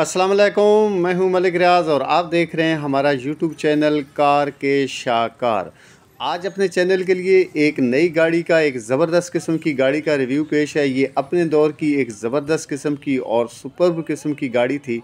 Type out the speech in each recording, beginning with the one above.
असलम मैं हूं मलिक रियाज और आप देख रहे हैं हमारा यूट्यूब चैनल कार के शाहकार आज अपने चैनल के लिए एक नई गाड़ी का एक ज़बरदस्त किस्म की गाड़ी का रिव्यू पेश है ये अपने दौर की एक ज़बरदस्त किस्म की और सुपर किस्म की गाड़ी थी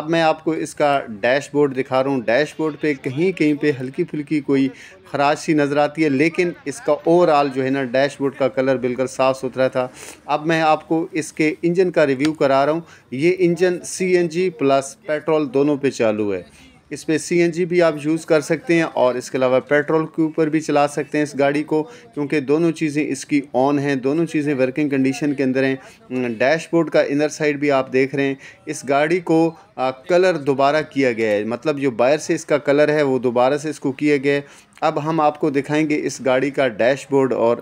अब मैं आपको इसका डैशबोर्ड दिखा रहा हूँ डैशबोर्ड पे कहीं कहीं पे हल्की फुल्की कोई खराश सी नज़र आती है लेकिन इसका ओवरऑल जो है ना डैशबोर्ड का कलर बिल्कुल साफ़ सुथरा था अब मैं आपको इसके इंजन का रिव्यू करा रहा हूँ ये इंजन सी प्लस पेट्रोल दोनों पर चालू है इस पर सी भी आप यूज़ कर सकते हैं और इसके अलावा पेट्रोल के ऊपर भी चला सकते हैं इस गाड़ी को क्योंकि दोनों चीज़ें इसकी ऑन हैं दोनों चीज़ें वर्किंग कंडीशन के अंदर हैं डैशबोर्ड हम्म, का इनर साइड भी आप देख रहे हैं इस गाड़ी को आ, कलर दोबारा किया गया है मतलब जो बायर से इसका कलर है वो दोबारा से इसको किया गया है अब हम आपको दिखाएंगे इस गाड़ी का डैशबोर्ड और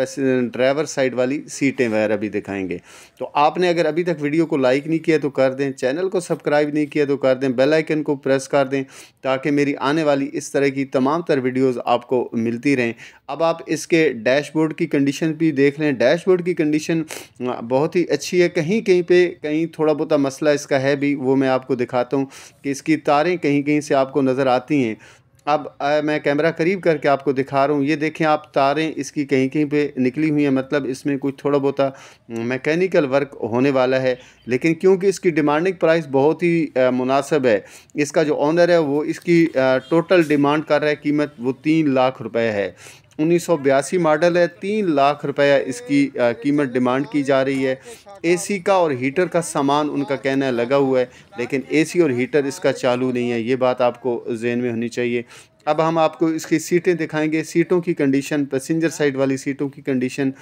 ड्राइवर साइड वाली सीटें वगैरह भी दिखाएंगे तो आपने अगर अभी तक वीडियो को लाइक नहीं किया तो कर दें चैनल को सब्सक्राइब नहीं किया तो कर दें बेल आइकन को प्रेस कर दें ताकि मेरी आने वाली इस तरह की तमाम तर वीडियोज़ आपको मिलती रहें अब आप इसके डैशबोर्ड की कंडीशन भी देख लें डैशबोर्ड की कंडीशन बहुत ही अच्छी है कहीं कहीं पर कहीं थोड़ा बहुत मसला इसका है भी वो मैं आपको दिखाता हूँ कि इसकी तारें कहीं कहीं से आपको नज़र आती हैं अब आ, मैं कैमरा करीब करके आपको दिखा रहा हूँ ये देखें आप तारें इसकी कहीं कहीं पे निकली हुई हैं मतलब इसमें कुछ थोड़ा बहुत मैकेनिकल वर्क होने वाला है लेकिन क्योंकि इसकी डिमांडिंग प्राइस बहुत ही मुनासब है इसका जो ऑनर है वो इसकी आ, टोटल डिमांड कर रहा है कीमत वो तीन लाख रुपए है उन्नीस मॉडल है तीन लाख रुपया इसकी कीमत डिमांड की जा रही है एसी का और हीटर का सामान उनका कहना लगा हुआ है लेकिन एसी और हीटर इसका चालू नहीं है ये बात आपको जहन में होनी चाहिए अब हम आपको इसकी सीटें दिखाएंगे सीटों की कंडीशन पैसेंजर साइड वाली सीटों की कंडीशन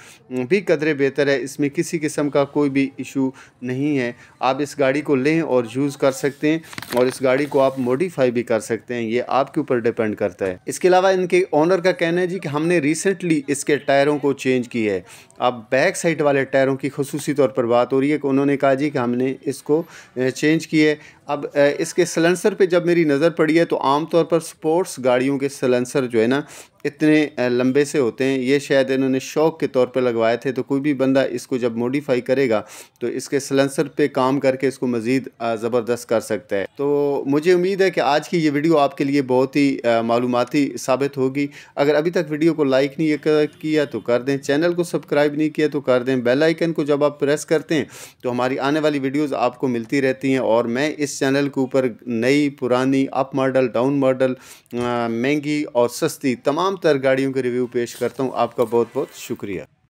भी कदरे बेहतर है इसमें किसी किस्म का कोई भी इशू नहीं है आप इस गाड़ी को लें और यूज़ कर सकते हैं और इस गाड़ी को आप मॉडिफाई भी कर सकते हैं ये आपके ऊपर डिपेंड करता है इसके अलावा इनके ऑनर का कहना है जी कि हमने रिसेंटली इसके टायरों को चेंज की है अब बैक साइड वाले टायरों की खसूसी तौर पर बात हो रही है कि उन्होंने कहा जी कि हमने इसको चेंज है अब इसके सलेंसर पर जब मेरी नज़र पड़ी है तो आमतौर पर स्पोर्ट्स गाड़ी गाड़ियों के सलेंसर जो है ना इतने लंबे से होते हैं ये शायद इन्होंने शौक के तौर पर लगवाए थे तो कोई भी बंदा इसको जब मॉडिफाई करेगा तो इसके सलेंसर पे काम करके इसको मज़ीद ज़बरदस्त कर सकता है तो मुझे उम्मीद है कि आज की ये वीडियो आपके लिए बहुत ही मालूमती साबित होगी अगर अभी तक वीडियो को लाइक नहीं किया तो कर दें चैनल को सब्सक्राइब नहीं किया तो कर दें बेलाइकन को जब आप प्रेस करते हैं तो हमारी आने वाली वीडियोज़ आपको मिलती रहती हैं और मैं इस चैनल के ऊपर नई पुरानी अप मॉडल डाउन मॉडल महंगी और सस्ती तमाम तमाम गाड़ियों के रिव्यू पेश करता हूँ आपका बहुत बहुत शुक्रिया